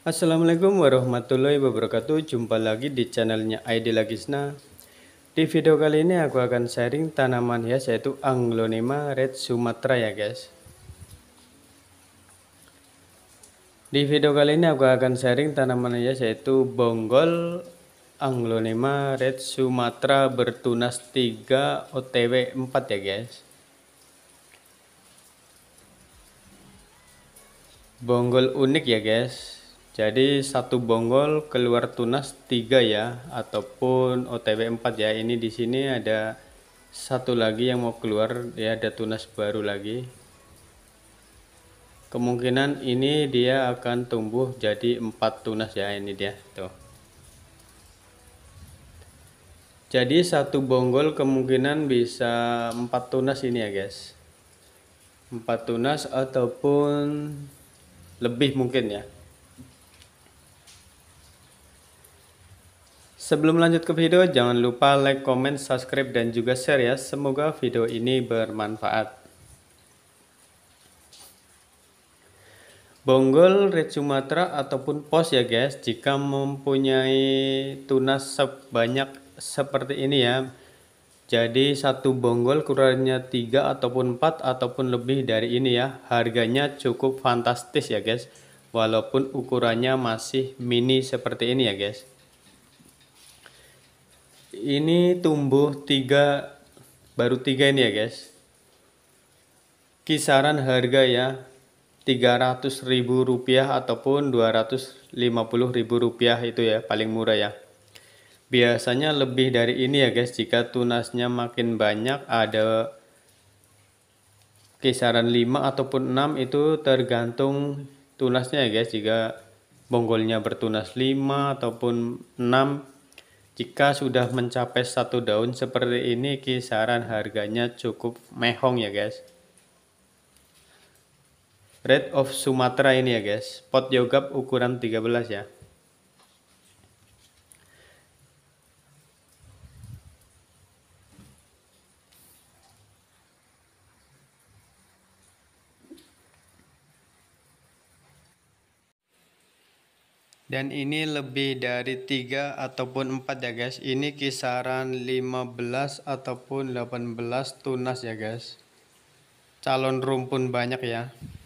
Assalamualaikum warahmatullahi wabarakatuh Jumpa lagi di channelnya ID Lagisna Di video kali ini aku akan sharing tanaman hias yaitu Anglonema Red Sumatra ya guys Di video kali ini aku akan sharing tanaman hias yaitu Bonggol Anglonema Red Sumatra bertunas 3 OTW 4 ya guys Bonggol unik ya guys jadi satu bonggol keluar tunas tiga ya ataupun OTW 4 ya. Ini di sini ada satu lagi yang mau keluar ya ada tunas baru lagi. Kemungkinan ini dia akan tumbuh jadi empat tunas ya ini dia tuh. Jadi satu bonggol kemungkinan bisa empat tunas ini ya guys. empat tunas ataupun lebih mungkin ya. Sebelum lanjut ke video, jangan lupa like, comment, subscribe, dan juga share ya. Semoga video ini bermanfaat. Bonggol Red Sumatera ataupun pos ya guys, jika mempunyai tunas sebanyak seperti ini ya. Jadi satu bonggol kurangnya 3 ataupun 4 ataupun lebih dari ini ya. Harganya cukup fantastis ya guys. Walaupun ukurannya masih mini seperti ini ya guys ini tumbuh tiga baru tiga ini ya guys kisaran harga ya ratus ribu rupiah ataupun puluh ribu rupiah itu ya paling murah ya biasanya lebih dari ini ya guys jika tunasnya makin banyak ada kisaran 5 ataupun 6 itu tergantung tunasnya ya guys jika bonggolnya bertunas 5 ataupun 6 jika sudah mencapai satu daun seperti ini kisaran harganya cukup mehong ya guys. Red of Sumatera ini ya guys. Pot yogap ukuran 13 ya. dan ini lebih dari tiga ataupun empat ya guys ini kisaran 15 ataupun 18 tunas ya guys calon rumpun banyak ya